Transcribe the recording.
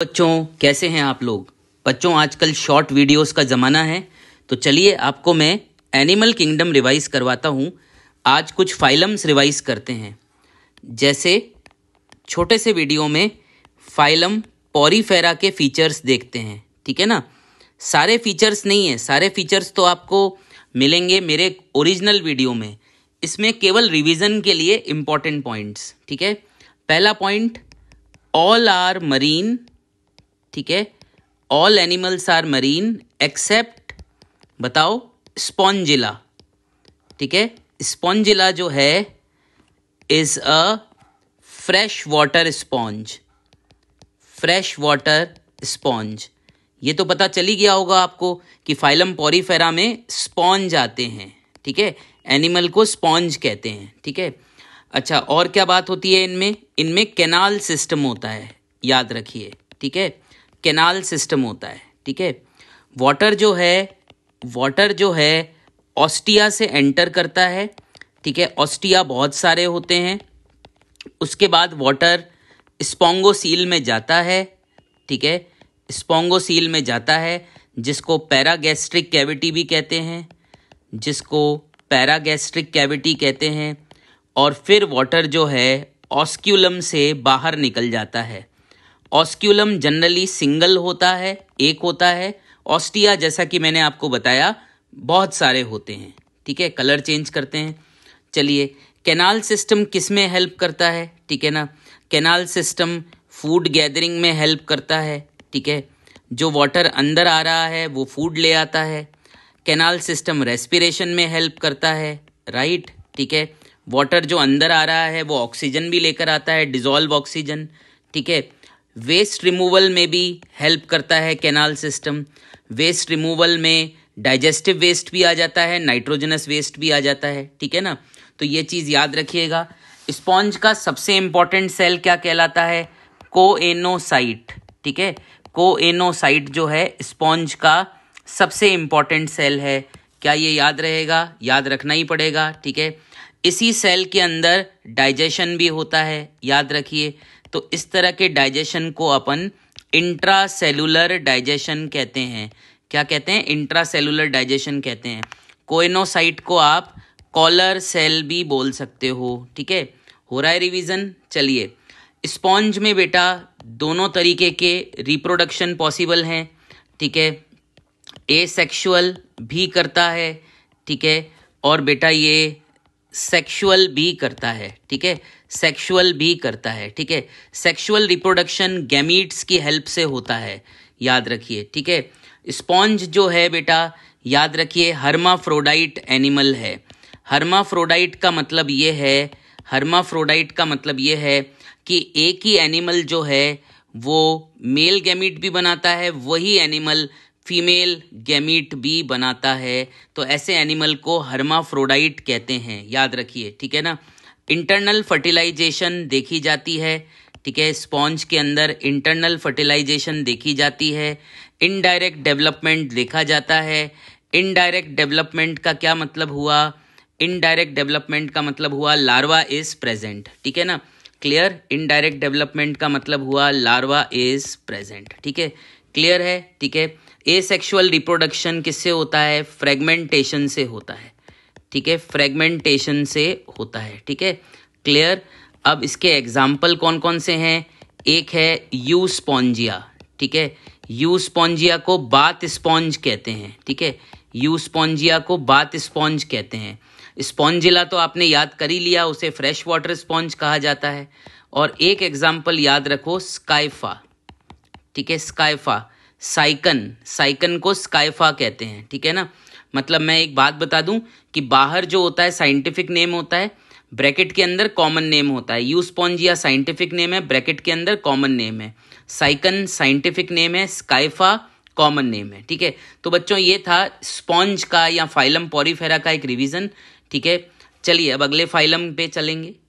बच्चों कैसे हैं आप लोग बच्चों आजकल शॉर्ट वीडियोस का ज़माना है तो चलिए आपको मैं एनिमल किंगडम रिवाइज़ करवाता हूँ आज कुछ फाइलम्स रिवाइज़ करते हैं जैसे छोटे से वीडियो में फाइलम पॉरीफेरा के फीचर्स देखते हैं ठीक है ना सारे फीचर्स नहीं है सारे फीचर्स तो आपको मिलेंगे मेरे ओरिजिनल वीडियो में इसमें केवल रिविज़न के लिए इम्पॉर्टेंट पॉइंट्स ठीक है पहला पॉइंट ऑल आर मरीन ठीक है all animals are marine except बताओ स्पॉन्जिला ठीक है स्पॉन्जिला जो है is a fresh water sponge fresh water sponge ये तो पता चली गया होगा आपको कि फाइलम पोरीफेरा में स्पॉन्ज आते हैं ठीक है एनिमल को स्पॉन्ज कहते हैं ठीक है अच्छा और क्या बात होती है इनमें इनमें कैनाल सिस्टम होता है याद रखिए ठीक है कैनाल सिस्टम होता है ठीक है वाटर जो है वाटर जो है ऑस्टिया से एंटर करता है ठीक है ऑस्टिया बहुत सारे होते हैं उसके बाद वाटर स्पोंगोसील में जाता है ठीक है स्पोंगोसील में जाता है जिसको पैरागैस्ट्रिक कैविटी भी कहते हैं जिसको पैरागैस्ट्रिक कैविटी कहते हैं और फिर वाटर जो है ऑस्क्यूलम से बाहर निकल जाता है ऑस्क्यूलम जनरली सिंगल होता है एक होता है ऑस्टिया जैसा कि मैंने आपको बताया बहुत सारे होते हैं ठीक है कलर चेंज करते हैं चलिए कैनाल सिस्टम किस में हेल्प करता है ठीक है ना कैनाल सिस्टम फूड गैदरिंग में हेल्प करता है ठीक है जो वाटर अंदर आ रहा है वो फूड ले आता है कैनाल सिस्टम रेस्पिरेशन में हेल्प करता है राइट ठीक है वाटर जो अंदर आ रहा है वो ऑक्सीजन भी लेकर आता है डिजॉल्व ऑक्सीजन ठीक है वेस्ट रिमूवल में भी हेल्प करता है कैनाल सिस्टम वेस्ट रिमूवल में डाइजेस्टिव वेस्ट भी आ जाता है नाइट्रोजनस वेस्ट भी आ जाता है ठीक है ना तो ये चीज़ याद रखिएगा स्पॉन्ज का सबसे इम्पॉर्टेंट सेल क्या कहलाता है कोएनोसाइट ठीक है कोएनोसाइट जो है स्पॉन्ज का सबसे इम्पॉर्टेंट सेल है क्या ये याद रहेगा याद रखना ही पड़ेगा ठीक है इसी सेल के अंदर डाइजेशन भी होता है याद रखिए तो इस तरह के डाइजेशन को अपन इंट्रासेलुलर डाइजेशन कहते हैं क्या कहते हैं इंट्रासेलुलर डाइजेशन कहते हैं कोइनोसाइट को आप कॉलर सेल भी बोल सकते हो ठीक है हो रहा है रिवीजन चलिए स्पॉन्ज में बेटा दोनों तरीके के रिप्रोडक्शन पॉसिबल हैं ठीक है ए सेक्शुअल भी करता है ठीक है और बेटा ये सेक्सुअल भी करता है ठीक है सेक्सुअल भी करता है ठीक है सेक्सुअल रिप्रोडक्शन गैमीट्स की हेल्प से होता है याद रखिए ठीक है स्पॉन्ज जो है बेटा याद रखिए हर्माफ्रोडाइट एनिमल है हर्माफ्रोडाइट का मतलब ये है हर्माफ्रोडाइट का मतलब ये है कि एक ही एनिमल जो है वो मेल गैमीट भी बनाता है वही एनिमल फीमेल गैमिट भी बनाता है तो ऐसे एनिमल को हर्माफ्रोडाइट कहते हैं याद रखिए ठीक है ना इंटरनल फर्टिलाइजेशन देखी जाती है ठीक है स्पॉन्ज के अंदर इंटरनल फर्टिलाइजेशन देखी जाती है इनडायरेक्ट डेवलपमेंट देखा जाता है इनडायरेक्ट डेवलपमेंट का क्या मतलब हुआ इनडायरेक्ट डेवलपमेंट का मतलब हुआ लार्वा इज प्रेजेंट ठीक है ना क्लियर इनडायरेक्ट डेवलपमेंट का मतलब हुआ लार्वा इज प्रेजेंट ठीक है क्लियर है ठीक है ए सेक्शुअल रिप्रोडक्शन किससे होता है फ्रेगमेंटेशन से होता है ठीक है फ्रेगमेंटेशन से होता है ठीक है क्लियर अब इसके एग्जाम्पल कौन कौन से हैं एक है यू स्पॉन्जिया ठीक है यू स्पॉन्जिया को बात स्पॉन्ज कहते हैं ठीक है यू स्पॉन्जिया को बात स्पॉन्ज कहते हैं स्पॉन्जिला तो आपने याद कर ही लिया उसे फ्रेश वाटर स्पॉन्ज कहा जाता है और एक एग्जाम्पल याद रखो स्काइफा ठीक है स्काइफा साइकन साइकन को स्काइफा कहते हैं ठीक है ना मतलब मैं एक बात बता दूं कि बाहर जो होता है साइंटिफिक नेम होता है ब्रैकेट के अंदर कॉमन नेम होता है यू या साइंटिफिक नेम है ब्रैकेट के अंदर कॉमन नेम है साइकन साइंटिफिक नेम है स्काइफा कॉमन नेम है ठीक है तो बच्चों ये था स्पॉन्ज का या फाइलम पॉरीफेरा का एक रिविजन ठीक है चलिए अब अगले फाइलम पे चलेंगे